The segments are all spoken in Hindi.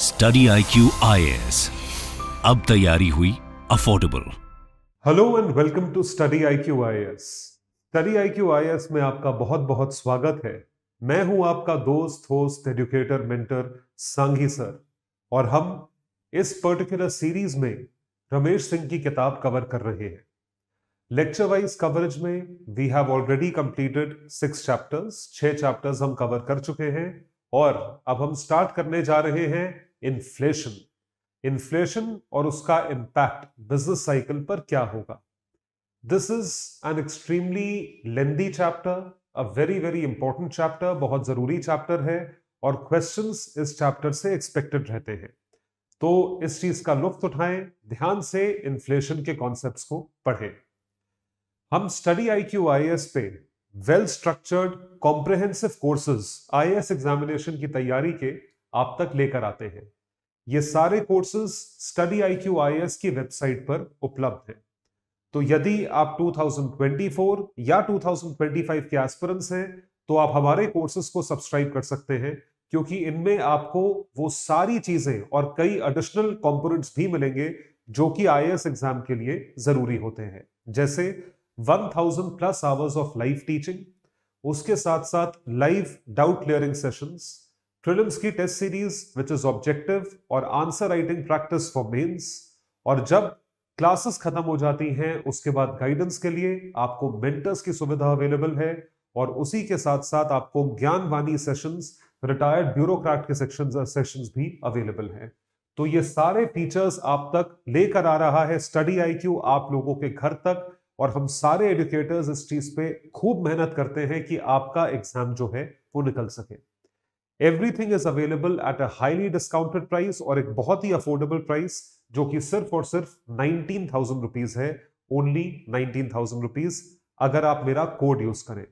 Study I Q I S अब तैयारी हुई affordable hello and welcome to study I Q I S study I Q I S में आपका बहुत बहुत स्वागत है मैं हूं आपका दोस्त host educator mentor Sanghi sir और हम इस पर्टिकुलर सीरीज में रमेश सिंह की किताब कवर कर रहे हैं लेक्चर वाइज कवरेज में we have already completed six chapters छह चैप्टर्स हम कवर कर चुके हैं और अब हम स्टार्ट करने जा रहे हैं इन्फ्लेशन इन्फ्लेशन और उसका इम्पैक्ट बिजनेस साइकिल पर क्या होगा this is an extremely lengthy chapter a very very important chapter बहुत जरूरी चैप्टर है और क्वेश्चन इस चैप्टर से एक्सपेक्टेड रहते हैं तो इस चीज का लुफ्त उठाएं ध्यान से इन्फ्लेशन के कॉन्सेप्ट को पढ़ें हम study I Q I S पे well structured comprehensive courses I examination की तैयारी के आप तक लेकर आते हैं ये सारे courses study I Q I S की वेबसाइट पर उपलब्ध हैं तो यदि आप 2024 या 2025 के एस्पिरेंट्स हैं तो आप हमारे कोर्सेज को सब्सक्राइब कर सकते हैं क्योंकि इनमें आपको वो सारी चीजें और कई एडिशनल कॉम्पोनेंट्स भी मिलेंगे जो कि आई एग्जाम के लिए जरूरी होते हैं जैसे 1000 plus hours of live teaching उसके साथ साथ live doubt clearing sessions prelims की test series which is objective और answer writing practice for mains और जब क्लासेस खत्म हो जाती हैं उसके बाद गाइडेंस के लिए आपको मेंटर्स की सुविधा अवेलेबल है और उसी के साथ साथ आपको ज्ञानवाणी सेशंस रिटायर्ड ब्यूरोक्रेट के सेक्शन सेशंस भी अवेलेबल हैं तो ये सारे फीचर्स आप तक लेकर आ रहा है स्टडी आई आप लोगों के घर तक और हम सारे एडुकेटर्स इस चीज पे खूब मेहनत करते हैं कि आपका एग्जाम जो है वो निकल सके everything is available at a highly discounted price और एक बहुत ही अफोर्डेबल प्राइस जो कि सिर्फ और सिर्फ नाइनटीन थाउजेंड रुपीज है ओनली नाइनटीन थाउजेंड रुपीज अगर आप मेरा कोड यूज करें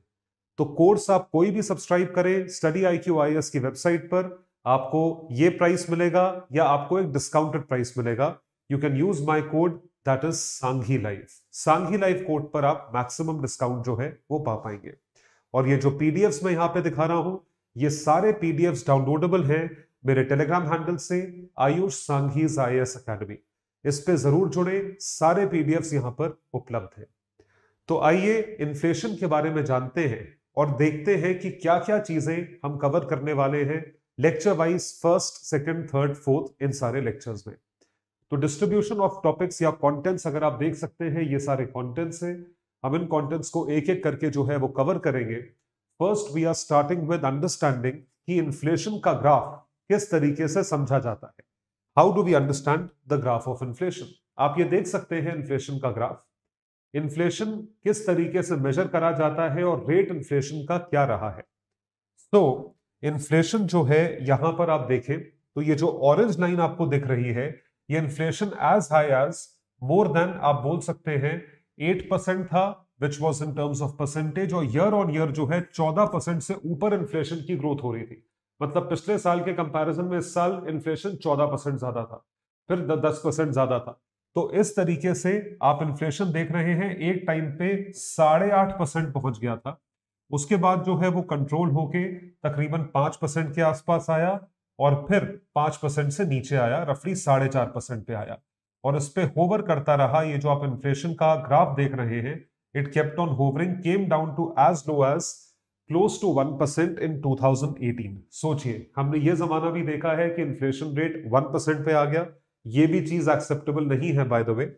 तो कोर्स आप कोई भी सब्सक्राइब करें study I Q I S की वेबसाइट पर आपको ये प्राइस मिलेगा या आपको एक डिस्काउंटेड प्राइस मिलेगा you can use my code that is Sanghi life Sanghi life code पर आप मैक्सिमम डिस्काउंट जो है वो पा पाएंगे और ये जो पीडीएफ मैं यहां पे दिखा रहा हूं ये सारे पीडीएफ डाउनलोडेबल हैं मेरे टेलीग्राम हैंडल से Ayush Sanghi's I S academy इस पे जरूर जुड़े सारे पीडीएफ यहाँ पर उपलब्ध है तो आइए इन्फ्लेशन के बारे में जानते हैं और देखते हैं कि क्या क्या चीजें हम कवर करने वाले हैं lecture wise first second third fourth इन सारे लेक्चर्स में तो डिस्ट्रीब्यूशन ऑफ टॉपिक्स या कॉन्टेंट्स अगर आप देख सकते हैं ये सारे कॉन्टेंट्स हैं हम इन कॉन्टेंट्स को एक एक करके जो है वो कवर करेंगे first we are starting with understanding कि इन्फ्लेशन का ग्राफ किस तरीके से समझा जाता है how do we understand the graph of inflation आप ये देख सकते हैं इन्फ्लेशन का ग्राफ इन्फ्लेशन किस तरीके से मेजर करा जाता है और रेट इन्फ्लेशन का क्या रहा है तो इन्फ्लेशन जो है यहां पर आप देखें तो ये जो ऑरेंज लाइन आपको दिख रही है ये inflation as high as more than आप बोल सकते हैं एट परसेंट था which was in terms of percentage और ईयर ऑन ईयर जो है चौदह परसेंट से ऊपर इन्फ्लेशन की ग्रोथ हो रही थी मतलब पिछले साल के कंपैरिजन में इस साल इन्फ्लेशन चौदह परसेंट ज्यादा था फिर दस परसेंट ज्यादा था तो इस तरीके से आप इन्फ्लेशन देख रहे हैं एक टाइम पे साढ़े आठ परसेंट पहुंच गया था उसके बाद जो है वो कंट्रोल होके तकरीबन पांच परसेंट के आसपास आया और फिर पांच परसेंट से नीचे आया रफली साढ़े चार परसेंट पे आया और इस पर होवर करता रहा ये जो आप इन्फ्लेशन का ग्राफ देख रहे हैं it kept on hovering came down to as low as close to one percent in two thousand eighteen सोचिए हमने ये जमाना भी देखा है कि इन्फ्लेशन रेट वन परसेंट पे आ गया ये भी चीज एक्सेप्टेबल नहीं है बाय द वे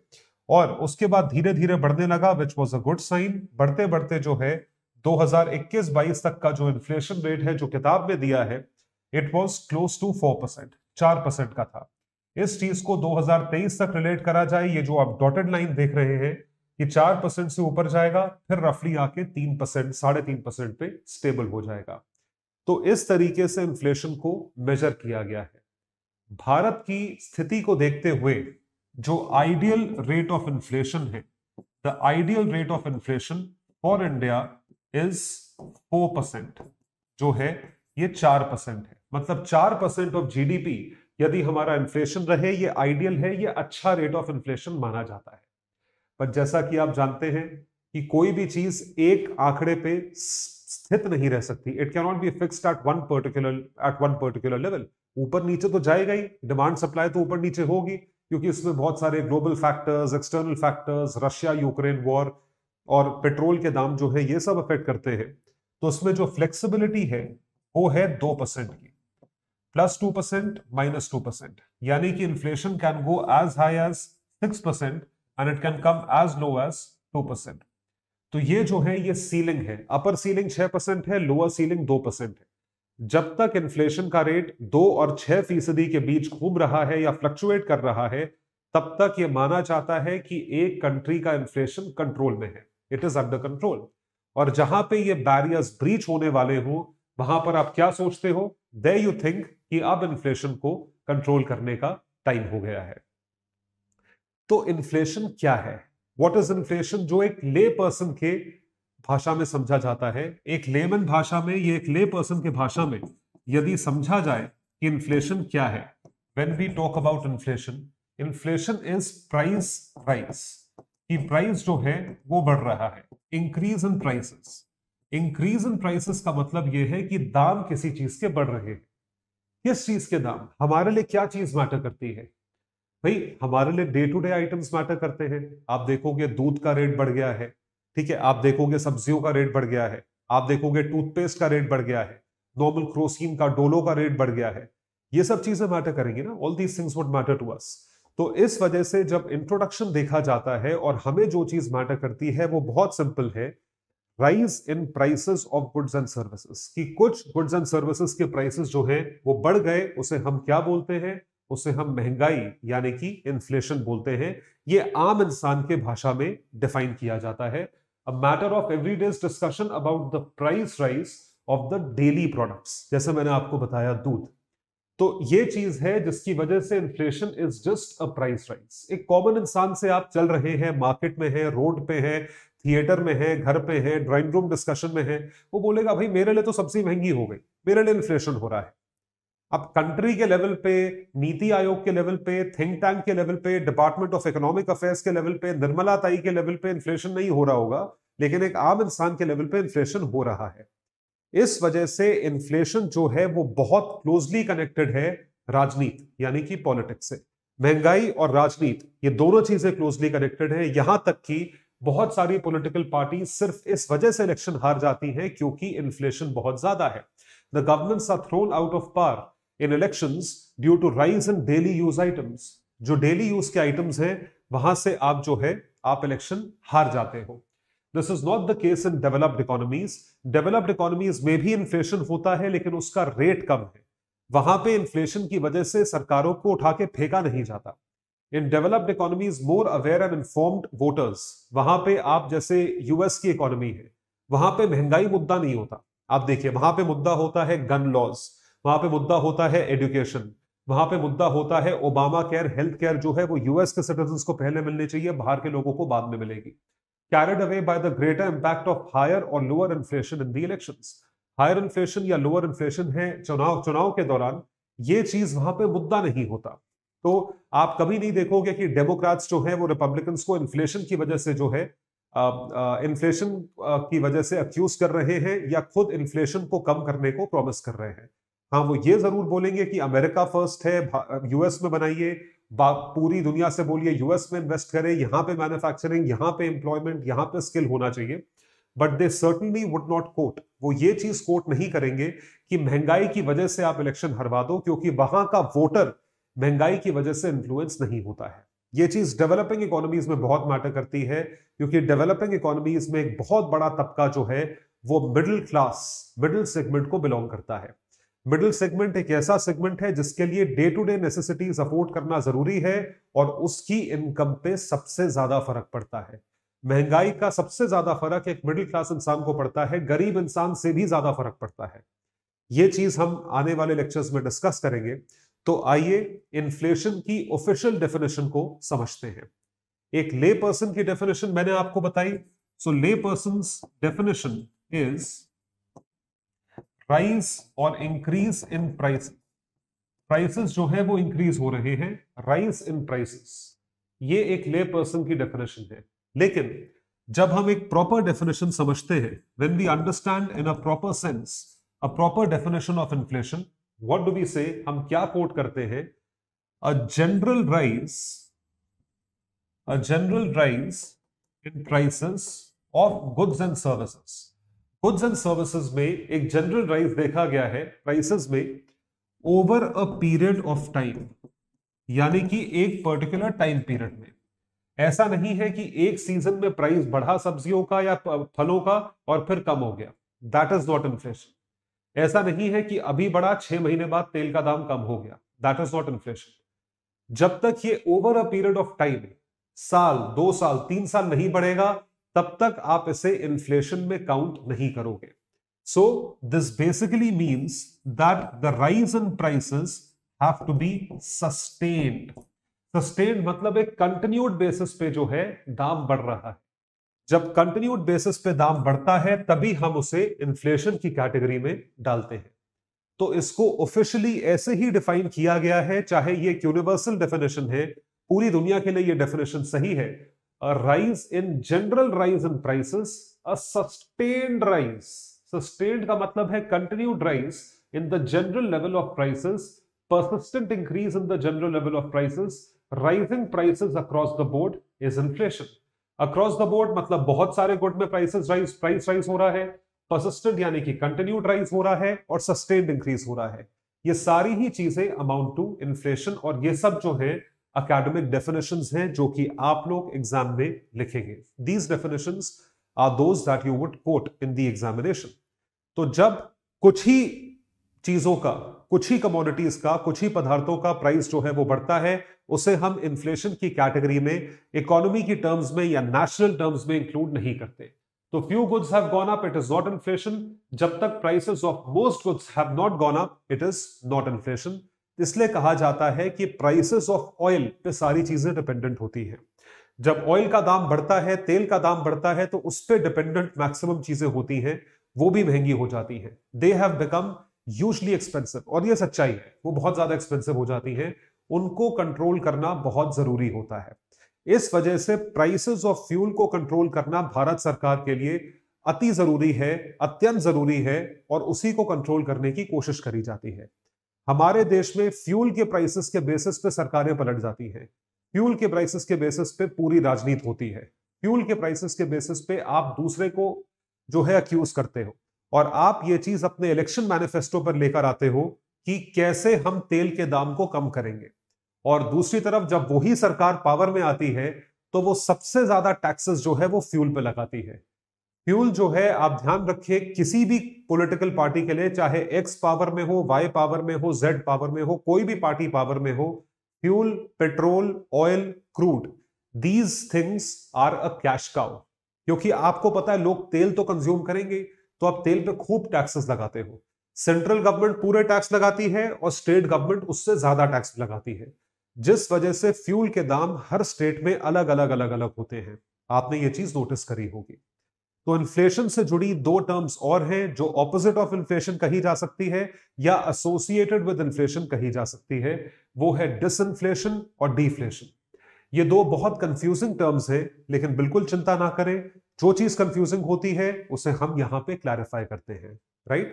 और उसके बाद धीरे धीरे बढ़ने लगा which was a good sign बढ़ते बढ़ते जो है 2021-22 तक का जो इन्फ्लेशन रेट है जो किताब में दिया है it was close to four percent चार परसेंट का था इस चीज को 2023 तक रिलेट करा जाए ये जो आप डॉटेड लाइन देख रहे हैं कि चार परसेंट से ऊपर जाएगा फिर रफली आके तीन परसेंट साढ़े तीन परसेंट पे स्टेबल हो जाएगा तो इस तरीके से इन्फ्लेशन को मेजर किया गया है भारत की स्थिति को देखते हुए जो आइडियल रेट ऑफ इन्फ्लेशन है the ideal rate of inflation for India is four percent जो है ये चार परसेंट है मतलब चार परसेंट ऑफ जीडीपी यदि हमारा इन्फ्लेशन रहे ये आइडियल है ये अच्छा रेट ऑफ इन्फ्लेशन माना जाता है पर जैसा कि आप जानते हैं कि कोई भी चीज एक आंकड़े पे स्थित नहीं रह सकती it cannot be fix at one particular at one particular level ऊपर नीचे तो जाएगा ही डिमांड सप्लाई तो ऊपर नीचे होगी क्योंकि इसमें बहुत सारे global factors external factors Russia Ukraine war और पेट्रोल के दाम जो है ये सब अफेक्ट करते हैं तो उसमें जो फ्लेक्सिबिलिटी है वो है दो परसेंट की plus two percent minus two percent यानी कि inflation can go as high as six percent and it can come as low as two percent तो ये जो है ये सीलिंग है अपर सीलिंग छह परसेंट है लोअर सीलिंग दो परसेंट है जब तक इन्फ्लेशन का रेट दो और छह फीसदी के बीच घूम रहा है या फ्लक्चुएट कर रहा है तब तक ये माना जाता है कि एक कंट्री का इन्फ्लेशन कंट्रोल में है इट इज अंडर कंट्रोल और जहां पे ये बैरियर्स ब्रीच होने वाले हों वहां पर आप क्या सोचते हो दे यू थिंक कि अब इन्फ्लेशन को कंट्रोल करने का टाइम हो गया है तो इन्फ्लेशन क्या है वॉट इज इन्फ्लेशन जो एक ले पर्सन के भाषा में समझा जाता है एक लेमन भाषा में ये एक ले पर्सन के भाषा में यदि समझा जाए कि इन्फ्लेशन क्या है when we talk about inflation inflation is price rise कि प्राइस जो है वो बढ़ रहा है increase in prices increase in prices का मतलब यह है कि दाम किसी चीज के बढ़ रहे किस चीज के दाम हमारे लिए क्या चीज मैटर करती है भाई हमारे लिए day to day items matter करते हैं आप देखोगे दूध का रेट बढ़ गया है ठीक है आप देखोगे सब्जियों का रेट बढ़ गया है आप देखोगे टूथपेस्ट का रेट बढ़ गया है नॉर्मल क्रोसिन का डोलो का रेट बढ़ गया है ये सब चीजें मैटर करेंगी ना all these things would matter to us तो इस वजह से जब इंट्रोडक्शन देखा जाता है और हमें जो चीज मैटर करती है वो बहुत सिंपल है rise in prices of goods and services कि कुछ गुड्स एंड सर्विसेज के प्राइसेस जो है वो बढ़ गए उसे हम क्या बोलते हैं उसे हम महंगाई यानी कि इन्फ्लेशन बोलते हैं ये आम इंसान के भाषा में डिफाइन किया जाता है a matter of every days discussion about the price rise of the daily products जैसे मैंने आपको बताया दूध तो ये चीज है जिसकी वजह से inflation is just a price rise एक कॉमन इंसान से आप चल रहे हैं मार्केट में है रोड पे है थिएटर में है घर पे है ड्राइंग रूम डिस्कशन में है वो बोलेगा भाई मेरे लिए तो सब्जी महंगी हो गई मेरे लिए इन्फ्लेशन हो रहा है अब कंट्री के लेवल पे नीति आयोग के लेवल पे थिंक टैंक के लेवल पे डिपार्टमेंट ऑफ इकोनॉमिक अफेयर्स के लेवल पे निर्मला ताई के लेवल पे इन्फ्लेशन नहीं हो रहा होगा लेकिन एक आम इंसान के लेवल पे इन्फ्लेशन हो रहा है इस वजह से इन्फ्लेशन जो है वो बहुत क्लोजली कनेक्टेड है राजनीति यानी कि पॉलिटिक्स से महंगाई और राजनीति ये दोनों चीजें क्लोजली कनेक्टेड है यहां तक कि बहुत सारी पॉलिटिकल पार्टी सिर्फ इस वजह से इलेक्शन हार जाती हैं क्योंकि इन्फ्लेशन बहुत ज्यादा है the governments are thrown out of power in election due to rise in daily use items जो डेली यूज के आइटम्स हैं वहां से आप जो है आप इलेक्शन हार जाते हो this is not the case in developed economies developed economies में भी इन्फ्लेशन होता है लेकिन उसका रेट कम है वहां पे इन्फ्लेशन की वजह से सरकारों को उठा के फेंका नहीं जाता in developed economies more aware and informed voters वहां पे आप जैसे यूएस की इकोनॉमी है वहां पे महंगाई मुद्दा नहीं होता आप देखिए वहां पे मुद्दा होता है गन लॉज वहां पे मुद्दा होता है एडुकेशन वहां पे मुद्दा होता है ओबामा केयर हेल्थ केयर जो है वो यूएस के सिटीजन को पहले मिलने चाहिए बाहर के लोगों को बाद में मिलेगी carried away by the greater impact of higher और lower inflation in the election higher inflation या लोअर इन्फ्लेशन है चुनाव चुनाव के दौरान ये चीज वहां पे मुद्दा नहीं होता तो आप कभी नहीं देखोगे कि डेमोक्रेट्स जो है वो रिपब्लिकन्स को इन्फ्लेशन की वजह से जो है इन्फ्लेशन की वजह से अक्यूज कर रहे हैं या खुद इन्फ्लेशन को कम करने को प्रॉमिस कर रहे हैं हाँ वो ये जरूर बोलेंगे कि अमेरिका फर्स्ट है यूएस में बनाइए पूरी दुनिया से बोलिए यूएस में इन्वेस्ट करें यहाँ पे मैन्युफैक्चरिंग यहाँ पे एम्प्लॉयमेंट यहाँ पे स्किल होना चाहिए but they certainly would not quote वो ये चीज कोट नहीं करेंगे कि महंगाई की वजह से आप इलेक्शन हरवा दो क्योंकि वहां का वोटर महंगाई की वजह से इन्फ्लुएंस नहीं होता है ये चीज डेवलपिंग इकोनॉमीज में बहुत मैटर करती है क्योंकि डेवलपिंग इकोनॉमीज में एक बहुत बड़ा तबका जो है वो मिडिल क्लास मिडिल सेगमेंट को बिलोंग करता है मिडिल सेगमेंट एक ऐसा सेगमेंट है जिसके लिए day to day necessities afford करना जरूरी है और उसकी इनकम पे सबसे ज्यादा फर्क पड़ता है महंगाई का सबसे ज्यादा फर्क एक मिडिल क्लास इंसान को पड़ता है गरीब इंसान से भी ज्यादा फर्क पड़ता है ये चीज हम आने वाले लेक्चर्स में डिस्कस करेंगे तो आइए इन्फ्लेशन की ऑफिशियल डेफिनेशन को समझते हैं एक ले पर्सन की डेफिनेशन मैंने आपको बताई so lay person definition is rise और इंक्रीज इन प्राइस प्राइसेस जो है वो इंक्रीज हो रहे हैं राइज इन प्राइसेस ये एक ले पर्सन की डेफिनेशन है लेकिन जब हम एक प्रॉपर डेफिनेशन समझते हैं when we understand in a proper sense a proper definition of inflation what do we say हम क्या कोट करते हैं a general rise a general rise in prices of goods and services goods and services में एक जनरल राइज देखा गया है प्राइसेस में over a period of time यानी कि एक पर्टिकुलर टाइम पीरियड में ऐसा नहीं है कि एक सीजन में प्राइस बढ़ा सब्जियों का या फलों का और फिर कम हो गया दैट इज नॉट इन्फ्लेशन ऐसा नहीं है कि अभी बड़ा छह महीने बाद तेल का दाम कम हो गया दैट इज नॉट इन्फ्लेशन जब तक ये over a period of time साल दो साल तीन साल नहीं बढ़ेगा तब तक आप इसे इन्फ्लेशन में काउंट नहीं करोगे so this basically means that the rise in prices have to be sustained sustained मतलब एक कंटिन्यूड बेसिस पे जो है दाम बढ़ रहा है जब कंटिन्यूड बेसिस पे दाम बढ़ता है तभी हम उसे इन्फ्लेशन की कैटेगरी में डालते हैं तो इसको ऑफिशियली ऐसे ही डिफाइन किया गया है चाहे ये एक यूनिवर्सल डेफिनेशन है पूरी दुनिया के लिए ये डेफिनेशन सही है rise in general rise in prices sustained rise sustained का मतलब है continued rise in the general level of prices persistent increase in the general level of prices, rising prices across the board is inflation across the board मतलब बहुत सारे गुड में प्राइसेस राइज प्राइस राइज हो रहा है परसिस्टेंट यानी कि कंटिन्यूड राइज हो रहा है और सस्टेन्ड इंक्रीज हो रहा है ये सारी ही चीजें अमाउंट टू इन्फ्लेशन और ये सब जो है अकेडमिक डेफिनेशन हैं जो कि आप लोग एग्जाम में लिखेंगे these definition are those that you would quote in the examination तो जब कुछ ही चीजों का कुछ ही कमोडिटीज का कुछ ही पदार्थों का प्राइस जो है वो बढ़ता है उसे हम इन्फ्लेशन की कैटेगरी में इकोनॉमी की टर्म्स में या नेशनल टर्म्स में इंक्लूड नहीं करते तो few goods have gone up it is not inflation जब तक prices of most goods have not gone up it is not inflation इसलिए कहा जाता है कि प्राइसेस ऑफ ऑयल पे सारी चीजें डिपेंडेंट होती हैं जब ऑयल का दाम बढ़ता है तेल का दाम बढ़ता है तो उस पर डिपेंडेंट मैक्सिमम चीजें होती हैं वो भी महंगी हो जाती हैं they have become usually expensive और ये सच्चाई है वो बहुत ज़्यादा एक्सपेंसिव हो जाती हैं उनको कंट्रोल करना बहुत ज़रूरी होता है इस वजह से प्राइसेस ऑफ फ्यूल को कंट्रोल करना भारत सरकार के लिए अति ज़रूरी है अत्यंत ज़रूरी है और उसी को कंट्रोल करने की कोशिश करी जाती है हमारे देश में फ्यूल के प्राइसेस के बेसिस पे सरकारें पलट जाती हैं फ्यूल के प्राइसेस के बेसिस पे पूरी राजनीति होती है फ्यूल के प्राइसेस के बेसिस पे आप दूसरे को जो है अक्यूज करते हो और आप ये चीज अपने इलेक्शन मैनिफेस्टो पर लेकर आते हो कि कैसे हम तेल के दाम को कम करेंगे और दूसरी तरफ जब वही सरकार पावर में आती है तो वो सबसे ज्यादा टैक्सेस जो है वो फ्यूल पे लगाती है फ्यूल जो है आप ध्यान रखिए किसी भी पॉलिटिकल पार्टी के लिए चाहे एक्स पावर में हो वाई पावर में हो जेड पावर में हो कोई भी पार्टी पावर में हो fuel petrol oil crude these things are a cash cow क्योंकि आपको पता है लोग तेल तो कंज्यूम करेंगे तो आप तेल पे खूब टैक्सेस लगाते हो सेंट्रल गवर्नमेंट पूरे टैक्स लगाती है और स्टेट गवर्नमेंट उससे ज्यादा टैक्स लगाती है जिस वजह से फ्यूल के दाम हर स्टेट में अलग अलग अलग अलग होते हैं आपने ये चीज नोटिस करी होगी तो इन्फ्लेशन से जुड़ी दो टर्म्स और हैं जो ऑपोजिट ऑफ इन्फ्लेशन कही जा सकती है या एसोसिएटेड विद इन्फ्लेशन कही जा सकती है वो है डिसइन्फ्लेशन और डिफ्लेशन ये दो बहुत कंफ्यूजिंग टर्म्स हैं लेकिन बिल्कुल चिंता ना करें जो चीज कंफ्यूजिंग होती है उसे हम यहां पे क्लैरिफाई करते हैं राइट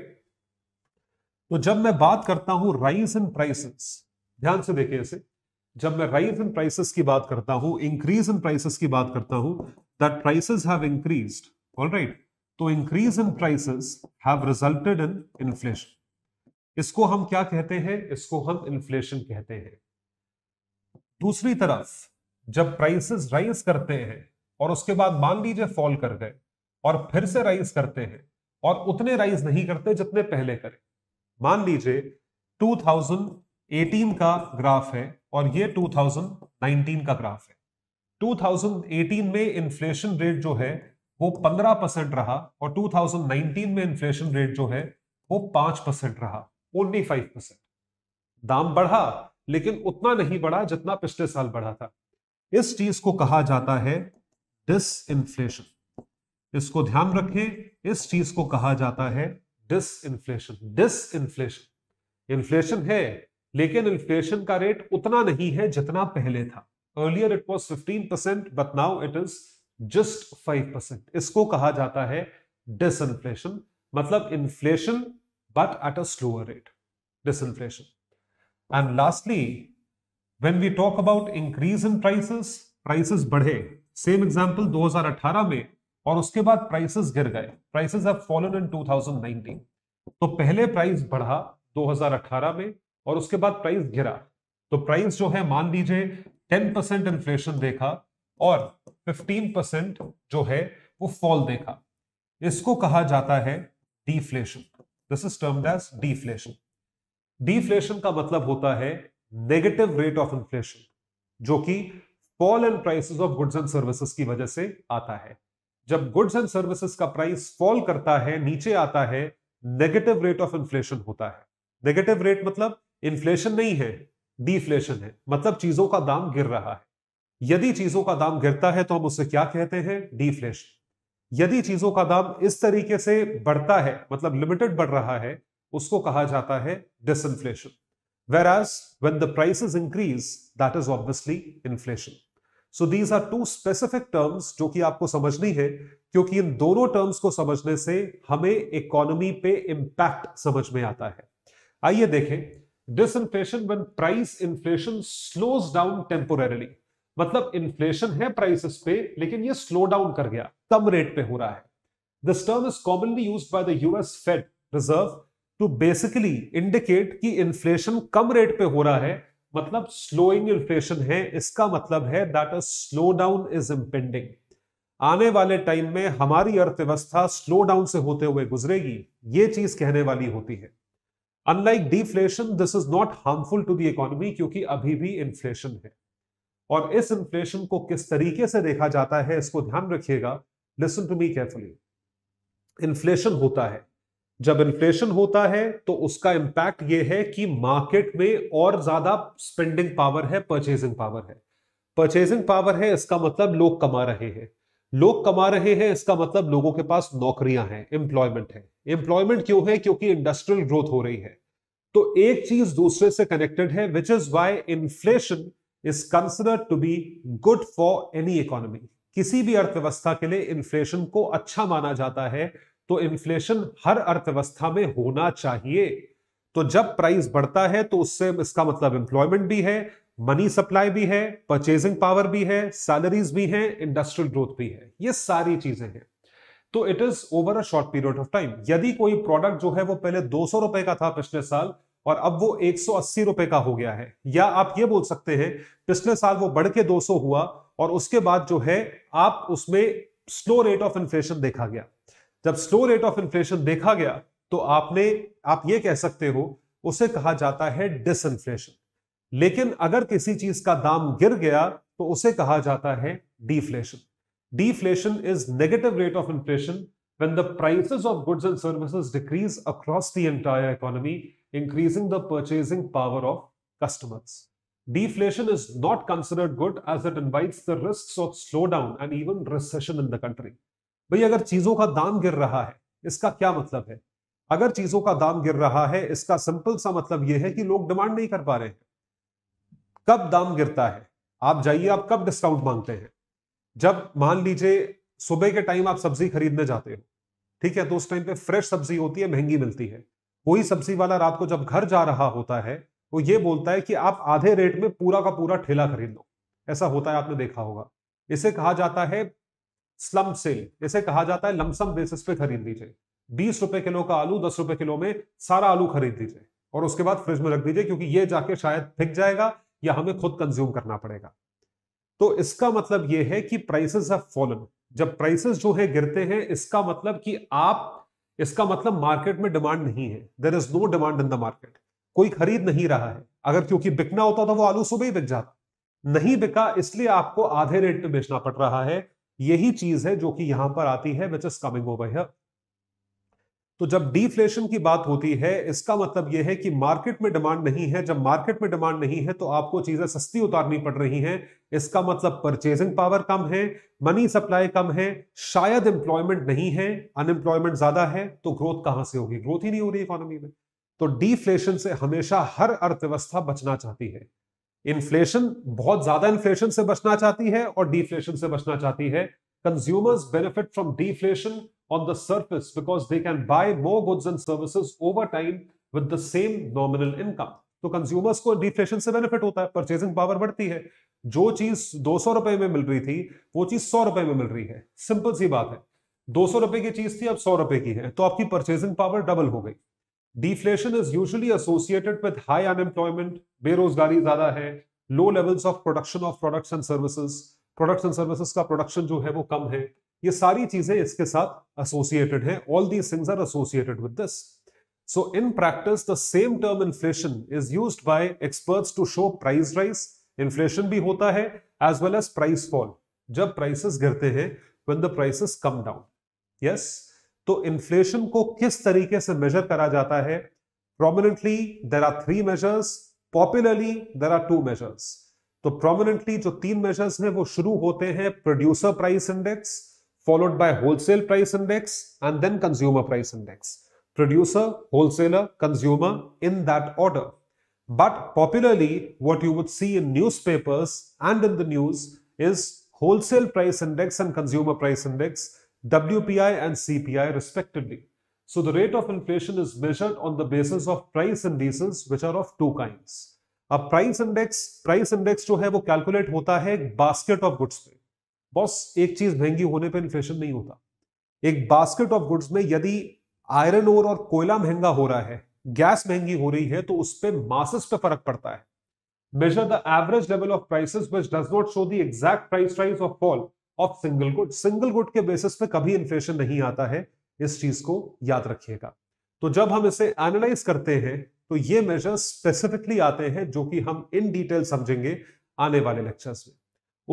तो जब मैं बात करता हूं राइज इन प्राइसेस ध्यान से देखिए इसे जब मैं राइज इन प्राइसेस की बात करता हूं इंक्रीज इन प्राइसेस की बात करता हूं that prices have increased right तो increase in prices have resulted in inflation इसको हम क्या कहते हैं इसको हम इन्फ्लेशन कहते हैं दूसरी तरफ जब प्राइसेस राइज करते हैं और उसके बाद मान लीजिए फॉल कर गए और फिर से राइज करते हैं और उतने राइज नहीं करते जितने पहले करें मान लीजिए 2018 का ग्राफ है और ये 2019 का ग्राफ है 2018 में इन्फ्लेशन रेट जो है वो 15 परसेंट रहा और 2019 में इन्फ्लेशन रेट जो है वो 5 परसेंट रहा ओनली 5 परसेंट दाम बढ़ा लेकिन उतना नहीं बढ़ा जितना पिछले साल बढ़ा था इस चीज को कहा जाता है डिस इन्फ्लेशन इसको ध्यान रखें इस चीज को कहा जाता है disinflation disinflation inflation है लेकिन इन्फ्लेशन का रेट उतना नहीं है जितना पहले था earlier it was fifteen percent but now it is just five percent इसको कहा जाता है डिस इन्फ्लेशन मतलब inflation but at a slower rate disinflation and lastly when we talk about increase in prices prices बढ़े सेम एग्जांपल 2018 में और उसके बाद प्राइसेस गिर गए प्राइसेस हैव फॉलन इन 2019 तो पहले प्राइस बढ़ा 2018 में और उसके बाद प्राइस गिरा तो प्राइस जो है मान लीजिए 10 परसेंट इन्फ्लेशन देखा और 15 जो है वो फॉल देखा इसको कहा जाता है deflation this is termed as deflation deflation का मतलब होता है नेगेटिव रेट ऑफ इन्फ्लेशन जो कि fall and prices of goods and services की वजह से आता है जब गुड्स एंड सर्विसेज का प्राइस फॉल करता है नीचे आता है नेगेटिव रेट ऑफ इन्फ्लेशन होता है नेगेटिव रेट मतलब इन्फ्लेशन नहीं है डीफ्लेशन है मतलब चीजों का दाम गिर रहा है यदि चीजों का दाम गिरता है तो हम उसे क्या कहते हैं डीफ्लेशन यदि चीजों का दाम इस तरीके से बढ़ता है मतलब लिमिटेड बढ़ रहा है उसको कहा जाता है disinflation whereas when the price increase that is obviously inflation so these are two specific terms जो कि आपको समझनी है क्योंकि इन दोनों टर्म्स को समझने से हमें इकोनॉमी पे इम्पैक्ट समझ में आता है आइए देखें disinflation when price inflation slows down temporarily मतलब इन्फ्लेशन है प्राइसेस पे लेकिन ये स्लो डाउन कर गया कम रेट पे हो रहा है this term is commonly use by the US Fed Reserve to basically indicate कि इन्फ्लेशन कम रेट पे हो रहा है मतलब स्लोइंग इन्फ्लेशन है इसका मतलब है that a slow down is impending आने वाले टाइम में हमारी अर्थव्यवस्था स्लो डाउन से होते हुए गुजरेगी ये चीज कहने वाली होती है unlike deflation this is not harmful to the economy क्योंकि अभी भी इन्फ्लेशन है और इस इन्फ्लेशन को किस तरीके से देखा जाता है इसको ध्यान रखिएगा listen to me carefully inflation होता है जब इन्फ्लेशन होता है तो उसका इंपैक्ट ये है कि मार्केट में और ज्यादा स्पेंडिंग पावर है परचेजिंग पावर है परचेजिंग पावर है इसका मतलब लोग कमा रहे हैं लोग कमा रहे हैं इसका मतलब लोगों के पास नौकरियां हैं एम्प्लॉयमेंट है एम्प्लॉयमेंट क्यों है क्योंकि इंडस्ट्रियल ग्रोथ हो रही है तो एक चीज दूसरे से कनेक्टेड है which is why inflation is considered to be good for any economy किसी भी अर्थव्यवस्था के लिए इन्फ्लेशन को अच्छा माना जाता है तो इन्फ्लेशन हर अर्थव्यवस्था में होना चाहिए तो जब प्राइस बढ़ता है तो उससे इसका मतलब एम्प्लॉयमेंट भी है मनी सप्लाई भी है परचेजिंग पावर भी है सैलरीज भी है इंडस्ट्रियल ग्रोथ भी है ये सारी चीजें हैं तो it is over a short period of time यदि कोई प्रोडक्ट जो है वो पहले दो रुपए का था पिछले साल और अब वो एक रुपए का हो गया है या आप ये बोल सकते हैं पिछले साल वो बढ़ के दो हुआ और उसके बाद जो है आप उसमें स्लो रेट ऑफ इन्फ्लेशन देखा गया जब स्लो रेट ऑफ इन्फ्लेशन देखा गया तो आपने आप ये कह सकते हो उसे कहा जाता है डिस इन्फ्लेशन लेकिन अगर किसी चीज का दाम गिर गया तो उसे कहा जाता है deflation deflation is negative rate of inflation when the prices of goods and services decrease across the entire economy increasing the purchasing power of customers deflation is not considered good as it invites the risk of slow down and even recession in the country भाई अगर चीजों का दाम गिर रहा है इसका क्या मतलब है अगर चीजों का दाम गिर रहा है इसका सिंपल सा मतलब यह है कि लोग डिमांड नहीं कर पा रहे हैं कब दाम गिरता है आप जाइए आप कब डिस्काउंट मांगते हैं जब मान लीजिए सुबह के टाइम आप सब्जी खरीदने जाते हो ठीक है तो उस टाइम पे फ्रेश सब्जी होती है महंगी मिलती है वही सब्जी वाला रात को जब घर जा रहा होता है वो ये बोलता है कि आप आधे रेट में पूरा का पूरा ठेला खरीद लो ऐसा होता है आपने देखा होगा इसे कहा जाता है स्लम सेल इसे कहा जाता है लमसम बेसिस पे खरीद लीजिए बीस रुपए किलो का आलू दस रुपए किलो में सारा आलू खरीद लीजिए और उसके बाद फ्रिज में रख दीजिए क्योंकि ये जाके शायद फिक जाएगा या हमें खुद कंज्यूम करना पड़ेगा तो इसका मतलब ये है कि प्राइसेस हैव फॉलन जब प्राइसेस जो है गिरते हैं इसका मतलब कि आप इसका मतलब मार्केट में डिमांड नहीं है there is no demand in the market कोई खरीद नहीं रहा है अगर क्योंकि बिकना होता तो वो आलू सुबह ही बिक जाता नहीं बिका इसलिए आपको आधे रेट पे बेचना पड़ रहा है यही चीज है जो कि यहां पर आती है which is coming over here तो जब डिफ्लेशन की बात होती है इसका मतलब यह है कि मार्केट में डिमांड नहीं है जब मार्केट में डिमांड नहीं है तो आपको चीजें सस्ती उतारनी पड़ रही हैं इसका मतलब परचेजिंग पावर कम है मनी सप्लाई कम है शायद एम्प्लॉयमेंट नहीं है अनएम्प्लॉयमेंट ज्यादा है तो ग्रोथ कहां से होगी ग्रोथ ही नहीं हो रही इकोनॉमी में तो डिफ्लेशन से हमेशा हर अर्थव्यवस्था बचना चाहती है इन्फ्लेशन बहुत ज्यादा इन्फ्लेशन से बचना चाहती है और डिफ्लेशन से बचना चाहती है consumers benefit from deflation on the surface because they can buy more goods and services over time with the same nominal income तो कंज्यूमर्स को डिफ्लेशन से बेनिफिट होता है परचेजिंग पावर बढ़ती है जो चीज दो सौ रुपए में मिल रही थी वो चीज सौ रुपए में मिल रही है सिंपल सी बात है दो सौ रुपए की चीज थी अब सौ रुपए की है तो आपकी परचेजिंग पावर डबल हो गई deflation is usually associated with high unemployment बेरोजगारी ज्यादा है low levels of production of products and services products and services का प्रोडक्शन जो है वो कम है ये सारी चीजें इसके साथ एसोसिएटेड है all these things are associated with this so in practice the same term inflation is use by experts to show price rise inflation भी होता है as well as price fall जब प्राइसेस गिरते हैं when the prices come down yes तो इन्फ्लेशन को किस तरीके से मेजर करा जाता है prominently there are three measures popularly there are two measures तो प्रोमिनेंटली जो तीन मेजर्स हैं वो शुरू होते हैं producer price index followed by wholesale price index and then consumer price index producer wholesaler consumer in that order but popularly what you would see in newspapers and in the news is wholesale price index and consumer price index WPI and CPI respectively. So the rate of inflation is measured on the basis of price indices which are of two kinds. A price index, price index जो है वो calculate होता है एक बास्केट ऑफ गुड्स पे बॉस एक चीज महंगी होने पे inflation नहीं होता एक basket of goods में यदि iron ore और कोयला महंगा हो रहा है gas महंगी हो रही है तो उस पर मासेस पे फर्क पड़ता है measure the average level of prices which does not show the exact price rise or fall of single good single good के बेसिस पे कभी इन्फ्लेशन नहीं आता है इस चीज को याद रखिएगा तो जब हम इसे एनालाइज करते हैं तो ये मेजर्स स्पेसिफिकली आते हैं जो कि हम इन डिटेल समझेंगे आने वाले लेक्चर्स में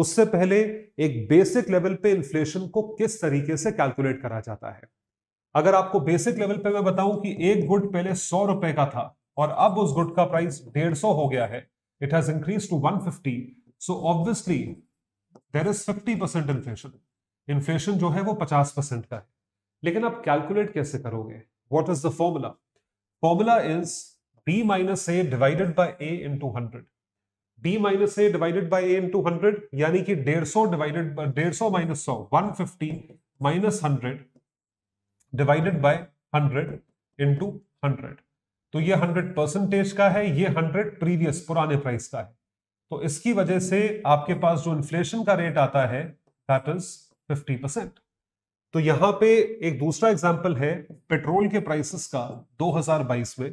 उससे पहले एक बेसिक लेवल पे इन्फ्लेशन को किस तरीके से कैलकुलेट करा जाता है अगर आपको बेसिक लेवल पे मैं बताऊं कि एक गुड पहले सौ रुपए का था और अब उस गुड का प्राइस डेढ़ सौ हो गया है it has increase to one fifty so obviously there is fifty percent inflation inflation जो है वो पचास परसेंट का है लेकिन आप कैलकुलेट कैसे करोगे what is the formula formula is D minus A divided by A into hundred D minus A divided by A into hundred यानी कि डेढ़ सौ डिवाइडेड डेढ़ सौ माइनस सौ one fifty minus hundred divided by hundred into hundred तो ये हंड्रेड परसेंटेज का है ये हंड्रेड प्रीवियस पुराने प्राइस का है तो इसकी वजह से आपके पास जो इन्फ्लेशन का रेट आता है दैट इज 50 परसेंट तो यहां पे एक दूसरा एग्जांपल है पेट्रोल के प्राइसेस का 2022 में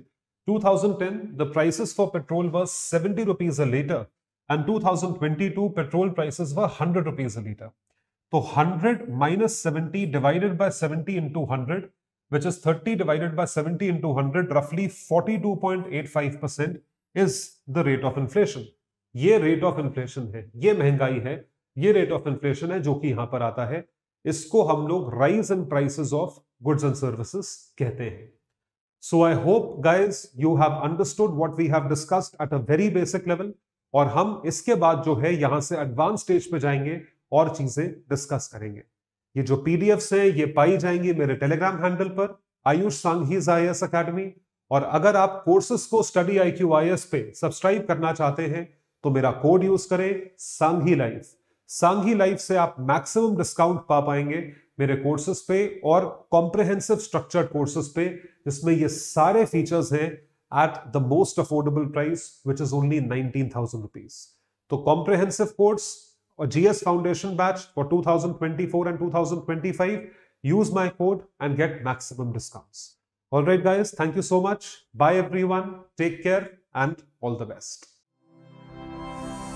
2010 the prices for petrol were 70 rupees a litre and 2022 petrol prices were 100 rupees a litre तो hundred minus seventy divided by seventy into hundred which is thirty divided by seventy into hundred रफली forty two point eight five percent is the rate of inflation ये रेट ऑफ इन्फ्लेशन है ये महंगाई है ये रेट ऑफ इन्फ्लेशन है जो कि यहां पर आता है इसको हम लोग rise in prices of goods and services कहते हैं so I hope guys you have understood what we have discussed at a very basic level और हम इसके बाद जो है यहां से एडवांस स्टेज पे जाएंगे और चीजें डिस्कस करेंगे ये जो पीडीएफ्स हैं ये पाई जाएंगी मेरे टेलीग्राम हैंडल पर Ayush Sanghi's I S academy और अगर आप कोर्सेस को study I Q I S पे सब्सक्राइब करना चाहते हैं तो मेरा कोड यूज करें सांघी लाइफ सांघी लाइफ से आप मैक्सिमम डिस्काउंट पा पाएंगे मेरे कोर्सेज पे और कॉम्प्रिहेंसिव स्ट्रक्चर कोर्सेज पे जिसमें ये सारे फीचर्स हैं at the most affordable price which is only nineteen thousand rupees तो कॉम्प्रिहेंसिव कोर्स और GS foundation batch for two thousand twenty four and two thousand twenty use my code and get maximum discount all All right, guys, thank you so much. Bye, everyone. Take care and all the best.